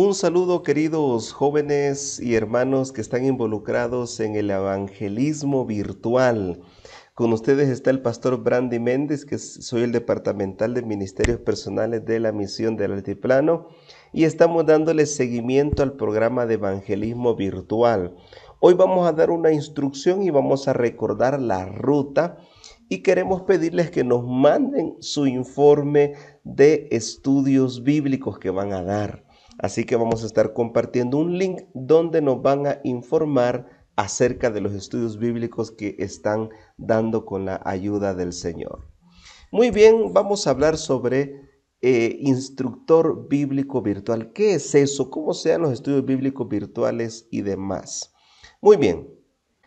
Un saludo queridos jóvenes y hermanos que están involucrados en el evangelismo virtual. Con ustedes está el pastor Brandy Méndez, que soy el departamental de Ministerios Personales de la Misión del Altiplano, y estamos dándoles seguimiento al programa de evangelismo virtual. Hoy vamos a dar una instrucción y vamos a recordar la ruta y queremos pedirles que nos manden su informe de estudios bíblicos que van a dar. Así que vamos a estar compartiendo un link donde nos van a informar acerca de los estudios bíblicos que están dando con la ayuda del Señor. Muy bien, vamos a hablar sobre eh, instructor bíblico virtual. ¿Qué es eso? ¿Cómo sean los estudios bíblicos virtuales y demás? Muy bien,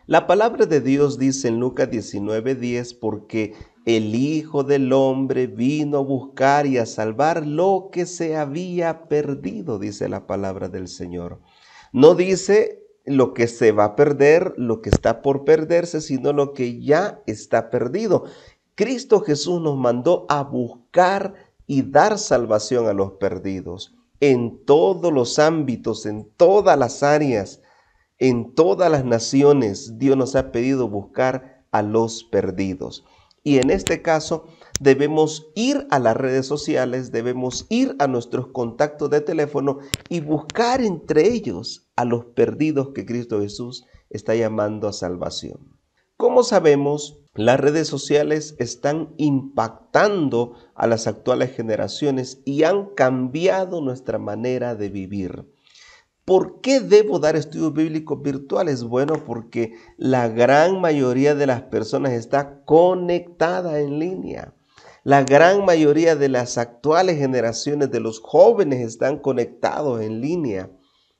la palabra de Dios dice en Lucas 19:10 porque el Hijo del Hombre vino a buscar y a salvar lo que se había perdido, dice la palabra del Señor. No dice lo que se va a perder, lo que está por perderse, sino lo que ya está perdido. Cristo Jesús nos mandó a buscar y dar salvación a los perdidos en todos los ámbitos, en todas las áreas, en todas las naciones. Dios nos ha pedido buscar a los perdidos. Y en este caso debemos ir a las redes sociales, debemos ir a nuestros contactos de teléfono y buscar entre ellos a los perdidos que Cristo Jesús está llamando a salvación. Como sabemos, las redes sociales están impactando a las actuales generaciones y han cambiado nuestra manera de vivir. ¿Por qué debo dar estudios bíblicos virtuales? Bueno, porque la gran mayoría de las personas está conectada en línea. La gran mayoría de las actuales generaciones de los jóvenes están conectados en línea.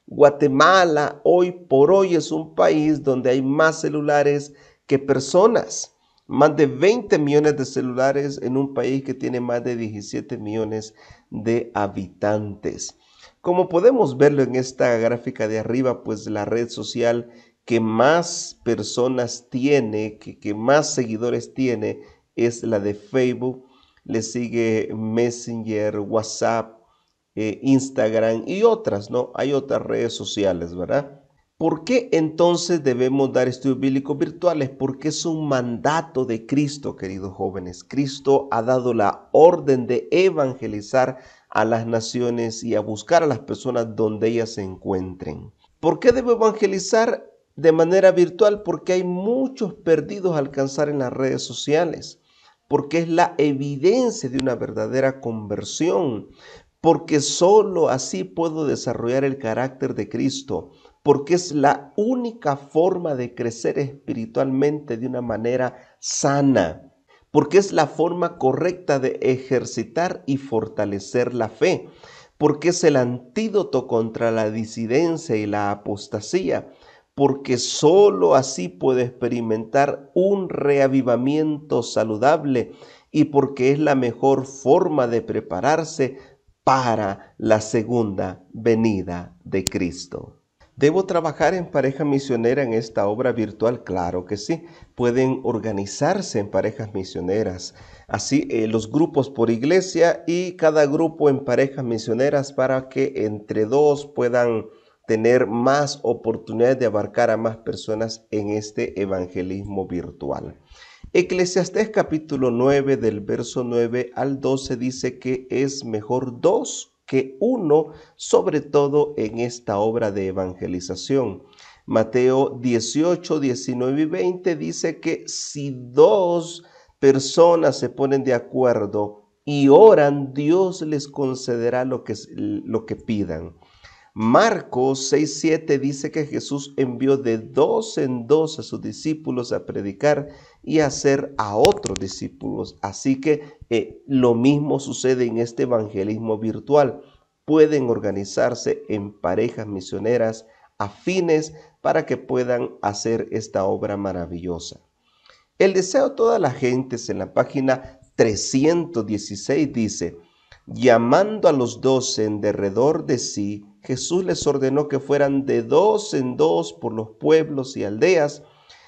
Guatemala hoy por hoy es un país donde hay más celulares que personas. Más de 20 millones de celulares en un país que tiene más de 17 millones de habitantes. Como podemos verlo en esta gráfica de arriba, pues la red social que más personas tiene, que, más seguidores tiene, es la de Facebook. Le sigue Messenger, WhatsApp, eh, Instagram y otras, ¿no? Hay otras redes sociales, ¿verdad? ¿Por qué entonces debemos dar estudios bíblicos virtuales? Porque es un mandato de Cristo, queridos jóvenes. Cristo ha dado la orden de evangelizar a las naciones y a buscar a las personas donde ellas se encuentren. ¿Por qué debo evangelizar de manera virtual? Porque hay muchos perdidos a alcanzar en las redes sociales, porque es la evidencia de una verdadera conversión, porque sólo así puedo desarrollar el carácter de Cristo, porque es la única forma de crecer espiritualmente de una manera sana porque es la forma correcta de ejercitar y fortalecer la fe, porque es el antídoto contra la disidencia y la apostasía, porque sólo así puede experimentar un reavivamiento saludable y porque es la mejor forma de prepararse para la segunda venida de Cristo. ¿Debo trabajar en pareja misionera en esta obra virtual? Claro que sí. Pueden organizarse en parejas misioneras. Así, eh, los grupos por iglesia y cada grupo en parejas misioneras para que entre dos puedan tener más oportunidades de abarcar a más personas en este evangelismo virtual. Eclesiastés capítulo 9 del verso 9 al 12 dice que es mejor dos que uno, sobre todo en esta obra de evangelización. Mateo 18, 19 y 20 dice que si dos personas se ponen de acuerdo y oran, Dios les concederá lo que, lo que pidan. Marcos 6:7 dice que Jesús envió de dos en dos a sus discípulos a predicar y a hacer a otros discípulos. Así que eh, lo mismo sucede en este evangelismo virtual. Pueden organizarse en parejas misioneras afines para que puedan hacer esta obra maravillosa. El deseo de todas las gentes en la página 316 dice, Llamando a los doce en derredor de sí, Jesús les ordenó que fueran de dos en dos por los pueblos y aldeas.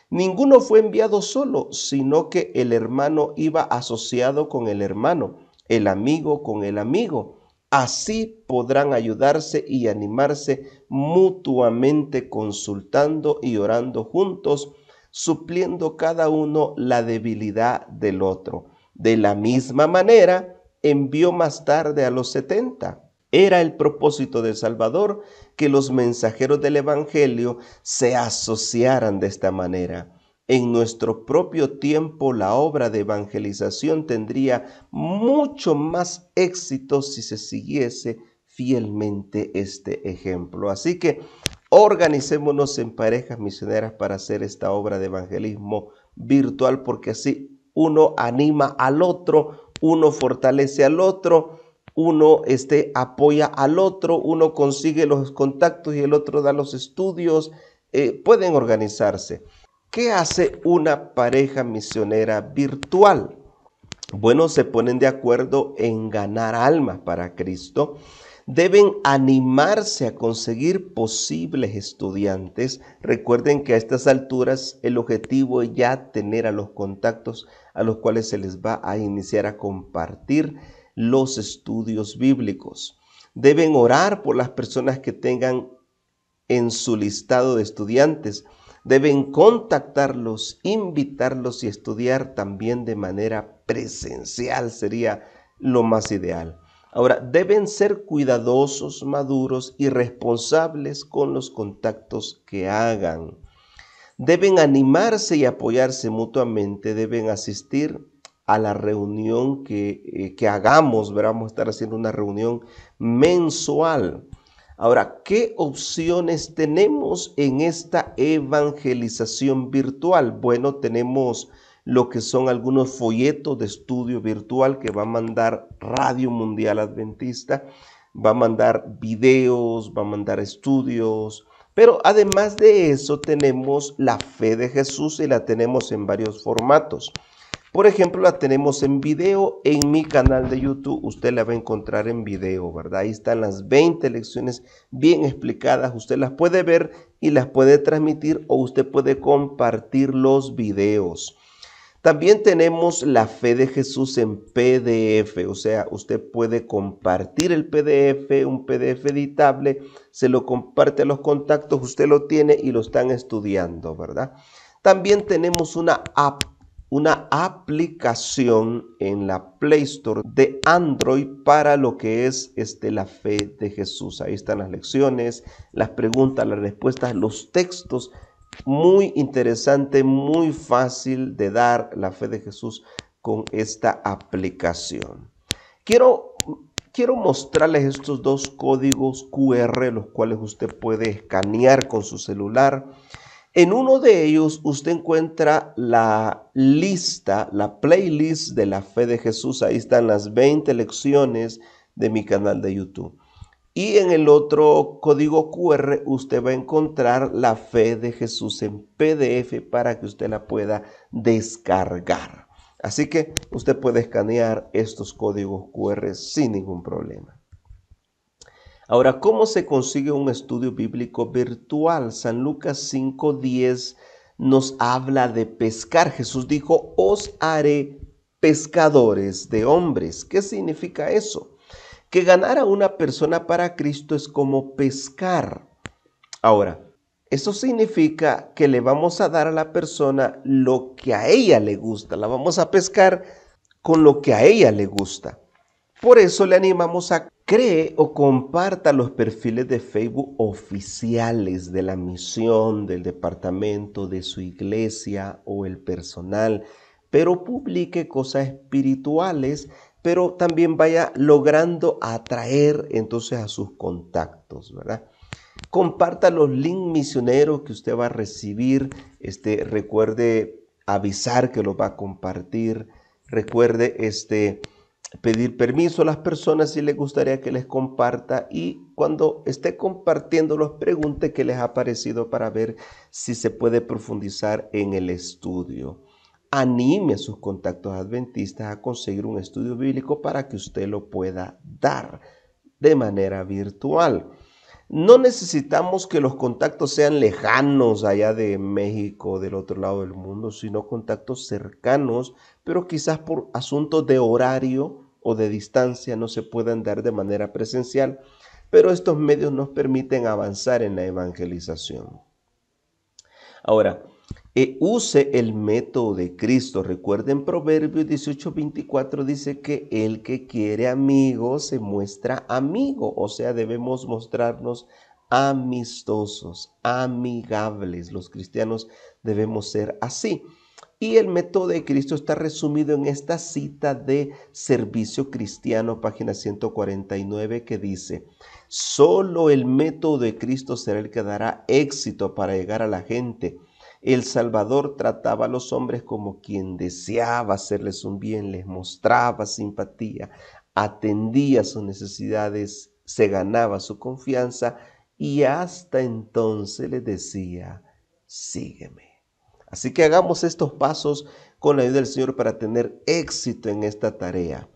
Ninguno fue enviado solo, sino que el hermano iba asociado con el hermano, el amigo con el amigo. Así podrán ayudarse y animarse mutuamente consultando y orando juntos, supliendo cada uno la debilidad del otro. De la misma manera, envió más tarde a los 70 Era el propósito del Salvador que los mensajeros del Evangelio se asociaran de esta manera. En nuestro propio tiempo la obra de evangelización tendría mucho más éxito si se siguiese fielmente este ejemplo. Así que organicémonos en parejas misioneras para hacer esta obra de evangelismo virtual porque así uno anima al otro, uno fortalece al otro, uno este, apoya al otro, uno consigue los contactos y el otro da los estudios, eh, pueden organizarse. ¿Qué hace una pareja misionera virtual? Bueno, se ponen de acuerdo en ganar almas para Cristo. Deben animarse a conseguir posibles estudiantes. Recuerden que a estas alturas el objetivo es ya tener a los contactos a los cuales se les va a iniciar a compartir los estudios bíblicos. Deben orar por las personas que tengan en su listado de estudiantes. Deben contactarlos, invitarlos y estudiar también de manera presencial sería lo más ideal. Ahora, deben ser cuidadosos, maduros y responsables con los contactos que hagan. Deben animarse y apoyarse mutuamente, deben asistir a la reunión que, eh, hagamos, vamos a estar haciendo una reunión mensual. Ahora, ¿qué opciones tenemos en esta evangelización virtual? Bueno, tenemos lo que son algunos folletos de estudio virtual que va a mandar Radio Mundial Adventista, va a mandar videos, va a mandar estudios, pero además de eso tenemos la fe de Jesús y la tenemos en varios formatos. Por ejemplo, la tenemos en video en mi canal de YouTube. Usted la va a encontrar en video, ¿verdad? Ahí están las 20 lecciones bien explicadas. Usted las puede ver y las puede transmitir o usted puede compartir los videos. También tenemos la fe de Jesús en PDF, o sea, usted puede compartir el PDF, un PDF editable, se lo comparte a los contactos, usted lo tiene y lo están estudiando, ¿verdad? También tenemos una app, una aplicación en la Play Store de Android para lo que es este, la fe de Jesús. Ahí están las lecciones, las preguntas, las respuestas, los textos muy interesante, muy fácil de dar la fe de Jesús con esta aplicación. Quiero, mostrarles estos dos códigos QR, los cuales usted puede escanear con su celular. En uno de ellos usted encuentra la lista, la playlist de la fe de Jesús. Ahí están las 20 lecciones de mi canal de YouTube. Y en el otro código QR usted va a encontrar la fe de Jesús en PDF para que usted la pueda descargar. Así que usted puede escanear estos códigos QR sin ningún problema. Ahora, ¿cómo se consigue un estudio bíblico virtual? San Lucas 5.10 nos habla de pescar. Jesús dijo, os haré pescadores de hombres. ¿Qué significa eso? que ganar a una persona para Cristo es como pescar. Ahora, eso significa que le vamos a dar a la persona lo que a ella le gusta, la vamos a pescar con lo que a ella le gusta. Por eso le animamos a cree o comparta los perfiles de Facebook oficiales de la misión, del departamento, de su iglesia o el personal, pero publique cosas espirituales pero también vaya logrando atraer entonces a sus contactos, ¿verdad? Comparta los links misioneros que usted va a recibir, este, recuerde avisar que los va a compartir, recuerde este, pedir permiso a las personas si les gustaría que les comparta y cuando esté compartiendo los pregunte qué les ha parecido para ver si se puede profundizar en el estudio anime a sus contactos adventistas a conseguir un estudio bíblico para que usted lo pueda dar de manera virtual. No necesitamos que los contactos sean lejanos allá de México, o del otro lado del mundo, sino contactos cercanos, pero quizás por asuntos de horario o de distancia no se puedan dar de manera presencial, pero estos medios nos permiten avanzar en la evangelización. Ahora, e use el método de Cristo. Recuerden Proverbios 18:24 dice que el que quiere amigo se muestra amigo, o sea, debemos mostrarnos amistosos, amigables. Los cristianos debemos ser así. Y el método de Cristo está resumido en esta cita de Servicio Cristiano, página 149, que dice, solo el método de Cristo será el que dará éxito para llegar a la gente el Salvador trataba a los hombres como quien deseaba hacerles un bien, les mostraba simpatía, atendía sus necesidades, se ganaba su confianza y hasta entonces les decía, sígueme. Así que hagamos estos pasos con la ayuda del Señor para tener éxito en esta tarea.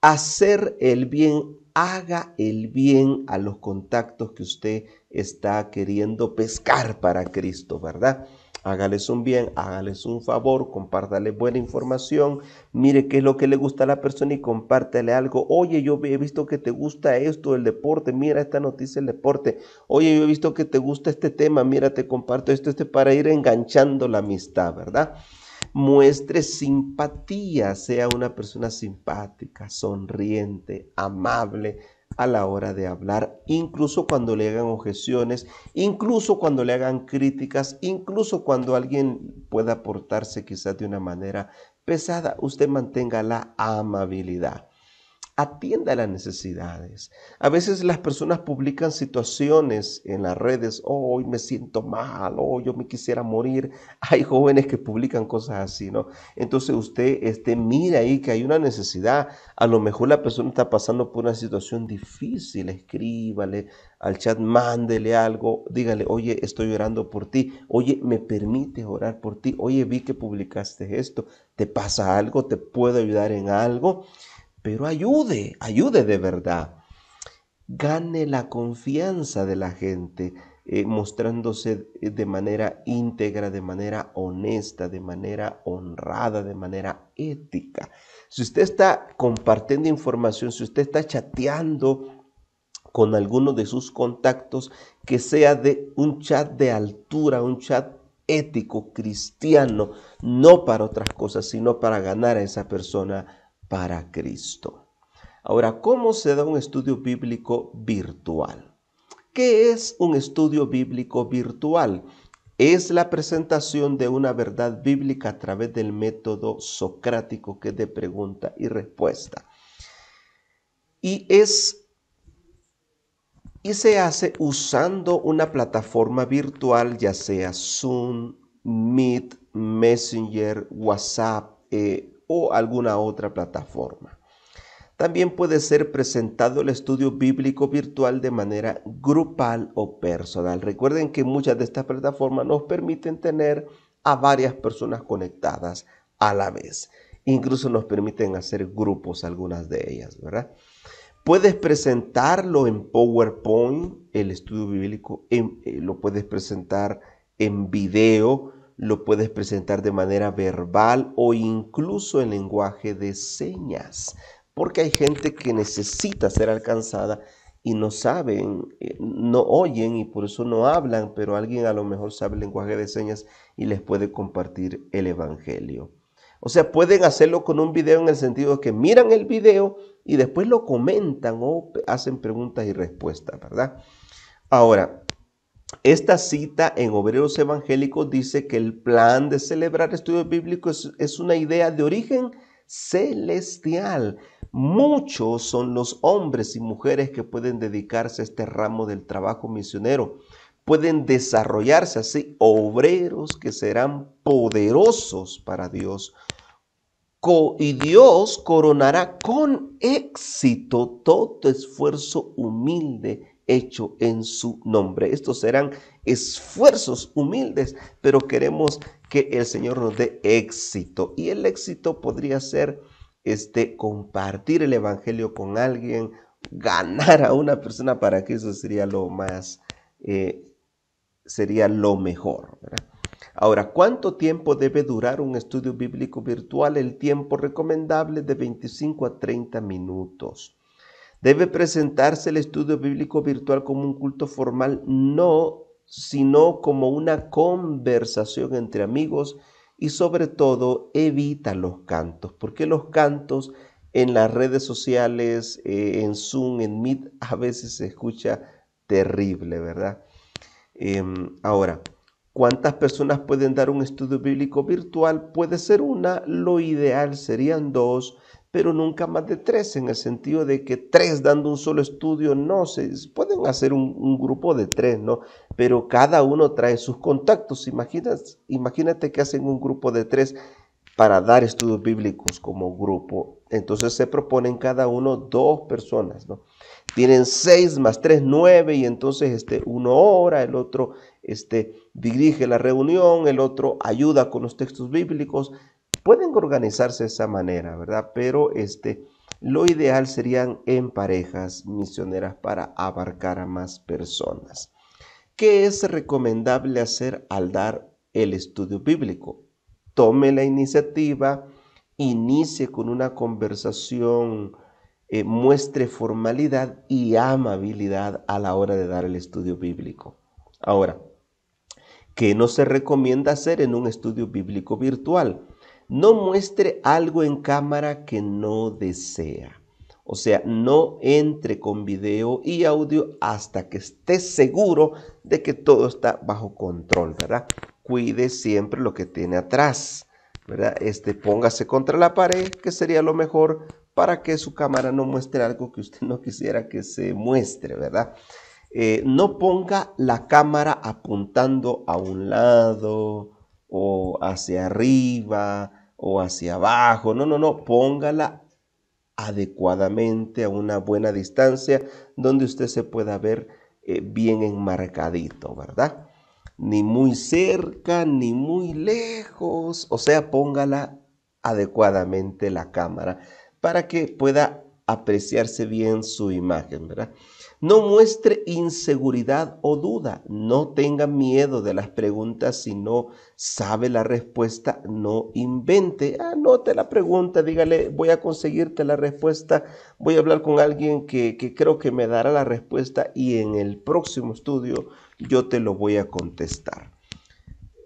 Hacer el bien, haga el bien a los contactos que usted está queriendo pescar para Cristo, ¿verdad? hágales un bien, hágales un favor, compártale buena información, mire qué es lo que le gusta a la persona y compártale algo. Oye, yo he visto que te gusta esto, el deporte, mira esta noticia del deporte. Oye, yo he visto que te gusta este tema, mira, te comparto esto, este para ir enganchando la amistad, ¿verdad? Muestre simpatía, sea una persona simpática, sonriente, amable, a la hora de hablar, incluso cuando le hagan objeciones, incluso cuando le hagan críticas, incluso cuando alguien pueda portarse quizás de una manera pesada, usted mantenga la amabilidad. Atienda las necesidades. A veces las personas publican situaciones en las redes, oh, hoy me siento mal, oh, yo me quisiera morir. Hay jóvenes que publican cosas así, ¿no? Entonces usted este, mira ahí que hay una necesidad. A lo mejor la persona está pasando por una situación difícil, escríbale al chat, mándele algo, dígale, oye, estoy orando por ti, oye, me permite orar por ti, oye, vi que publicaste esto, te pasa algo, te puedo ayudar en algo pero ayude, ayude de verdad. Gane la confianza de la gente, eh, mostrándose de manera íntegra, de manera honesta, de manera honrada, de manera ética. Si usted está compartiendo información, si usted está chateando con alguno de sus contactos, que sea de un chat de altura, un chat ético, cristiano, no para otras cosas, sino para ganar a esa persona para Cristo. Ahora, ¿cómo se da un estudio bíblico virtual? ¿Qué es un estudio bíblico virtual? Es la presentación de una verdad bíblica a través del método socrático que es de pregunta y respuesta. Y es y se hace usando una plataforma virtual, ya sea Zoom, Meet, Messenger, WhatsApp, eh, o alguna otra plataforma. También puede ser presentado el estudio bíblico virtual de manera grupal o personal. Recuerden que muchas de estas plataformas nos permiten tener a varias personas conectadas a la vez. Incluso nos permiten hacer grupos algunas de ellas, ¿verdad? Puedes presentarlo en PowerPoint, el estudio bíblico, eh, lo puedes presentar en video, lo puedes presentar de manera verbal o incluso en lenguaje de señas, porque hay gente que necesita ser alcanzada y no saben, eh, no oyen y por eso no hablan, pero alguien a lo mejor sabe el lenguaje de señas y les puede compartir el Evangelio. O sea, pueden hacerlo con un video en el sentido de que miran el video y después lo comentan o hacen preguntas y respuestas, ¿verdad? Ahora, esta cita en Obreros Evangélicos dice que el plan de celebrar estudios bíblicos es, una idea de origen celestial. Muchos son los hombres y mujeres que pueden dedicarse a este ramo del trabajo misionero. Pueden desarrollarse así obreros que serán poderosos para Dios. y Dios coronará con éxito todo esfuerzo humilde hecho en su nombre. Estos serán esfuerzos humildes, pero queremos que el Señor nos dé éxito. Y el éxito podría ser este compartir el evangelio con alguien, ganar a una persona para que eso sería lo más eh, sería lo mejor. Ahora, ¿cuánto tiempo debe durar un estudio bíblico virtual? El tiempo recomendable de 25 a 30 minutos. Debe presentarse el estudio bíblico virtual como un culto formal, no, sino como una conversación entre amigos y sobre todo evita los cantos, porque los cantos en las redes sociales, eh, en Zoom, en Meet, a veces se escucha terrible, ¿verdad? Em, ahora, ¿cuántas personas pueden dar un estudio bíblico virtual? Puede ser una, lo ideal serían dos, pero nunca más de tres, en el sentido de que tres dando un solo estudio, no, se pueden hacer un, grupo de tres, ¿no? Pero cada uno trae sus contactos. imagínate que hacen un grupo de tres para dar estudios bíblicos como grupo. Entonces se proponen cada uno dos personas, ¿no? Tienen seis más tres, nueve, y entonces este, uno ora, el otro este, dirige la reunión, el otro ayuda con los textos bíblicos, Pueden organizarse de esa manera, ¿verdad? Pero este, lo ideal serían en parejas misioneras para abarcar a más personas. ¿Qué es recomendable hacer al dar el estudio bíblico? Tome la iniciativa, inicie con una conversación, eh, muestre formalidad y amabilidad a la hora de dar el estudio bíblico. Ahora, ¿qué no se recomienda hacer en un estudio bíblico virtual? No muestre algo en cámara que no desea. O sea, no entre con video y audio hasta que esté seguro de que todo está bajo control, ¿verdad? Cuide siempre lo que tiene atrás, ¿verdad? Este, póngase contra la pared, que sería lo mejor para que su cámara no muestre algo que usted no quisiera que se muestre, ¿verdad? Eh, no ponga la cámara apuntando a un lado, o hacia arriba o hacia abajo. No, no, no, póngala adecuadamente a una buena distancia donde usted se pueda ver eh, bien enmarcadito, ¿verdad? Ni muy cerca, ni muy lejos. O sea, póngala adecuadamente la cámara para que pueda apreciarse bien su imagen, ¿verdad? No muestre inseguridad o duda. No tenga miedo de las preguntas si no sabe la respuesta. No invente. Anote la pregunta. Dígale, voy a conseguirte la respuesta. Voy a hablar con alguien que, que creo que me dará la respuesta y en el próximo estudio yo te lo voy a contestar.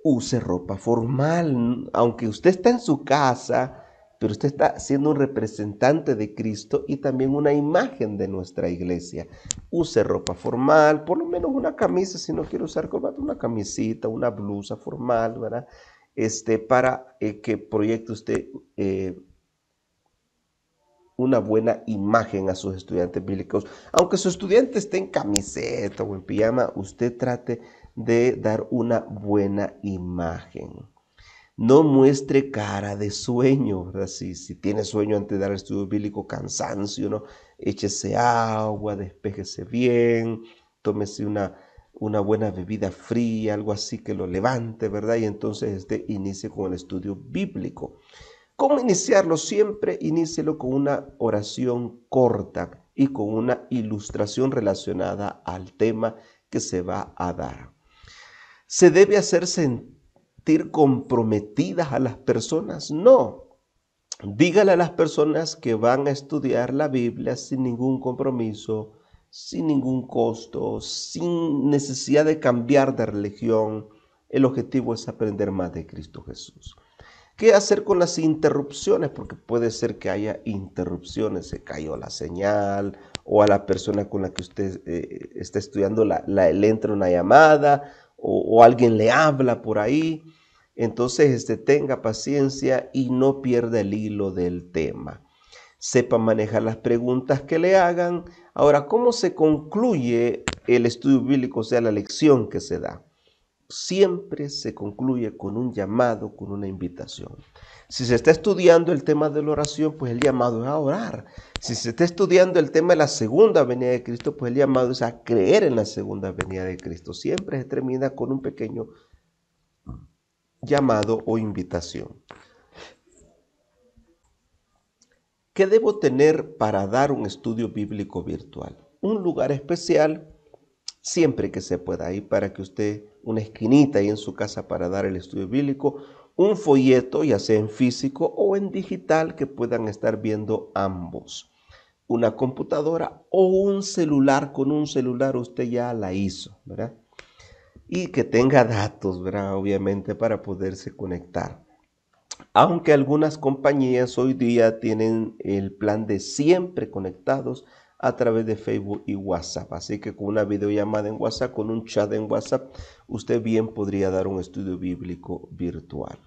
Use ropa formal. Aunque usted está en su casa pero usted está siendo un representante de Cristo y también una imagen de nuestra iglesia. Use ropa formal, por lo menos una camisa, si no quiere usar corbata, una camisita, una blusa formal, ¿verdad? Este, para eh, que proyecte usted eh, una buena imagen a sus estudiantes bíblicos. Aunque su estudiante esté en camiseta o en pijama, usted trate de dar una buena imagen. No muestre cara de sueño, ¿verdad? Si, tiene sueño antes de dar el estudio bíblico, cansancio, ¿no? Échese agua, despejese bien, tómese una, una buena bebida fría, algo así que lo levante, ¿verdad? Y entonces este inicie con el estudio bíblico. ¿Cómo iniciarlo? Siempre inícielo con una oración corta y con una ilustración relacionada al tema que se va a dar. Se debe hacer sentir comprometidas a las personas, no. Dígale a las personas que van a estudiar la Biblia sin ningún compromiso, sin ningún costo, sin necesidad de cambiar de religión. El objetivo es aprender más de Cristo Jesús. ¿Qué hacer con las interrupciones? Porque puede ser que haya interrupciones, se cayó la señal o a la persona con la que usted eh, está estudiando la, la, le entra una llamada o, o alguien le habla por ahí entonces este, tenga paciencia y no pierda el hilo del tema. Sepa manejar las preguntas que le hagan. Ahora, ¿cómo se concluye el estudio bíblico, o sea, la lección que se da? Siempre se concluye con un llamado, con una invitación. Si se está estudiando el tema de la oración, pues el llamado es a orar. Si se está estudiando el tema de la segunda venida de Cristo, pues el llamado es a creer en la segunda venida de Cristo. Siempre se termina con un pequeño llamado o invitación. ¿Qué debo tener para dar un estudio bíblico virtual? Un lugar especial siempre que se pueda, ir para que usted, una esquinita ahí en su casa para dar el estudio bíblico, un folleto, ya sea en físico o en digital, que puedan estar viendo ambos. Una computadora o un celular, con un celular usted ya la hizo, ¿verdad? y que tenga datos, ¿verdad? Obviamente para poderse conectar. Aunque algunas compañías hoy día tienen el plan de siempre conectados a través de Facebook y WhatsApp. Así que con una videollamada en WhatsApp, con un chat en WhatsApp, usted bien podría dar un estudio bíblico virtual.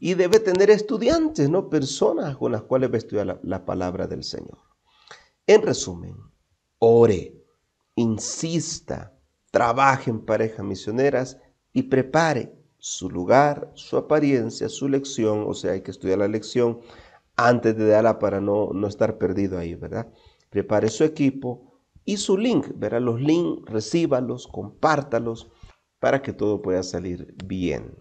Y debe tener estudiantes, ¿no? Personas con las cuales va a estudiar la, la palabra del Señor. En resumen, ore, insista, en parejas misioneras y prepare su lugar, su apariencia, su lección, o sea, hay que estudiar la lección antes de darla para no, estar perdido ahí, ¿verdad? Prepare su equipo y su link, Verá Los links, recíbalos, compártalos para que todo pueda salir bien.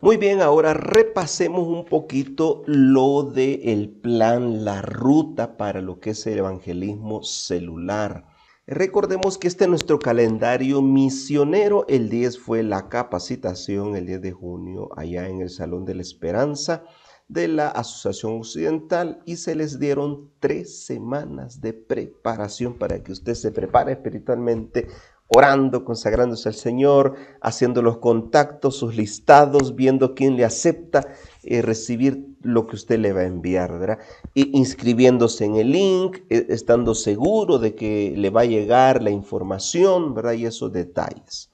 Muy bien, ahora repasemos un poquito lo del el plan, la ruta para lo que es el evangelismo celular. Recordemos que este es nuestro calendario misionero. El 10 fue la capacitación, el 10 de junio, allá en el Salón de la Esperanza de la Asociación Occidental y se les dieron tres semanas de preparación para que usted se prepare espiritualmente, orando, consagrándose al Señor, haciendo los contactos, sus listados, viendo quién le acepta, eh, recibir recibir lo que usted le va a enviar, ¿verdad? inscribiéndose en el link, e, estando seguro de que le va a llegar la información, ¿verdad? Y esos detalles.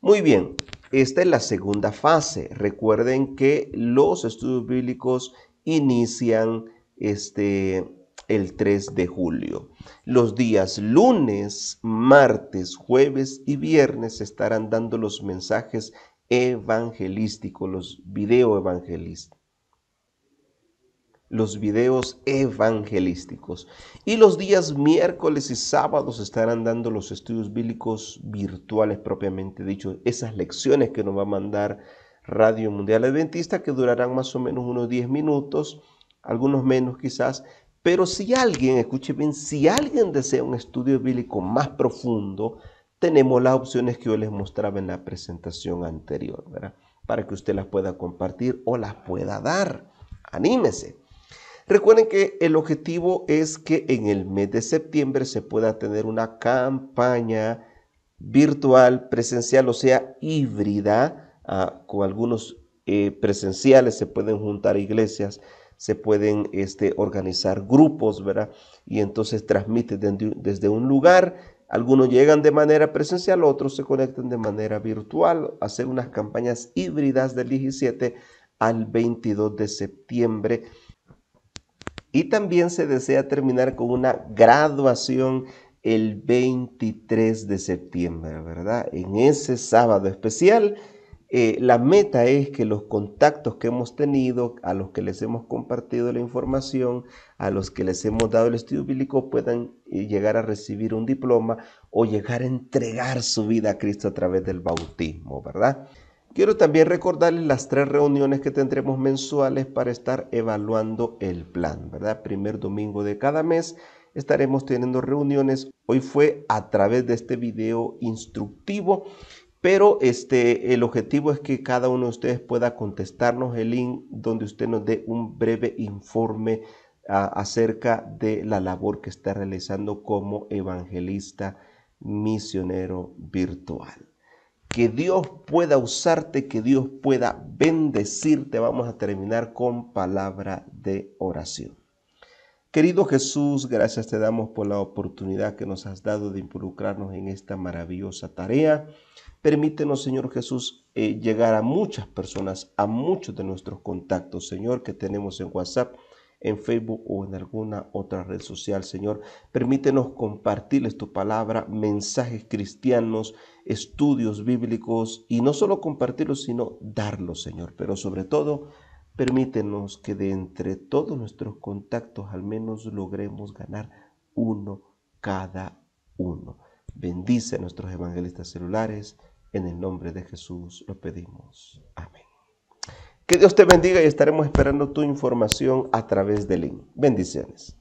Muy bien, esta es la segunda fase. Recuerden que los estudios bíblicos inician este, el 3 de julio. Los días lunes, martes, jueves y viernes estarán dando los mensajes evangelísticos, los video evangelísticos los videos evangelísticos. Y los días miércoles y sábados estarán dando los estudios bíblicos virtuales propiamente dicho, esas lecciones que nos va a mandar Radio Mundial Adventista que durarán más o menos unos 10 minutos, algunos menos quizás, pero si alguien, escuche bien, si alguien desea un estudio bíblico más profundo, tenemos las opciones que yo les mostraba en la presentación anterior, Para que usted las pueda compartir o las pueda dar. Anímese. Recuerden que el objetivo es que en el mes de septiembre se pueda tener una campaña virtual, presencial, o sea, híbrida, ah, con algunos eh, presenciales se pueden juntar iglesias, se pueden este, organizar grupos, ¿verdad? Y entonces transmiten desde, desde un lugar, algunos llegan de manera presencial, otros se conectan de manera virtual, hacer unas campañas híbridas del 17 al 22 de septiembre y también se desea terminar con una graduación el 23 de septiembre, ¿verdad? En ese sábado especial, eh, la meta es que los contactos que hemos tenido, a los que les hemos compartido la información, a los que les hemos dado el estudio bíblico, puedan eh, llegar a recibir un diploma o llegar a entregar su vida a Cristo a través del bautismo, ¿verdad? Quiero también recordarles las tres reuniones que tendremos mensuales para estar evaluando el plan, ¿verdad? Primer domingo de cada mes estaremos teniendo reuniones. Hoy fue a través de este video instructivo, pero este, el objetivo es que cada uno de ustedes pueda contestarnos el link donde usted nos dé un breve informe ah, acerca de la labor que está realizando como evangelista misionero virtual que Dios pueda usarte, que Dios pueda bendecirte. Vamos a terminar con palabra de oración. Querido Jesús, gracias te damos por la oportunidad que nos has dado de involucrarnos en esta maravillosa tarea. Permítenos, Señor Jesús, eh, llegar a muchas personas, a muchos de nuestros contactos, Señor, que tenemos en WhatsApp en Facebook o en alguna otra red social, Señor. Permítenos compartirles tu palabra, mensajes cristianos, estudios bíblicos y no solo compartirlos, sino darlos, Señor. Pero sobre todo, permítenos que de entre todos nuestros contactos al menos logremos ganar uno cada uno. Bendice a nuestros evangelistas celulares. En el nombre de Jesús lo pedimos. Amén. Que Dios te bendiga y estaremos esperando tu información a través del link. Bendiciones.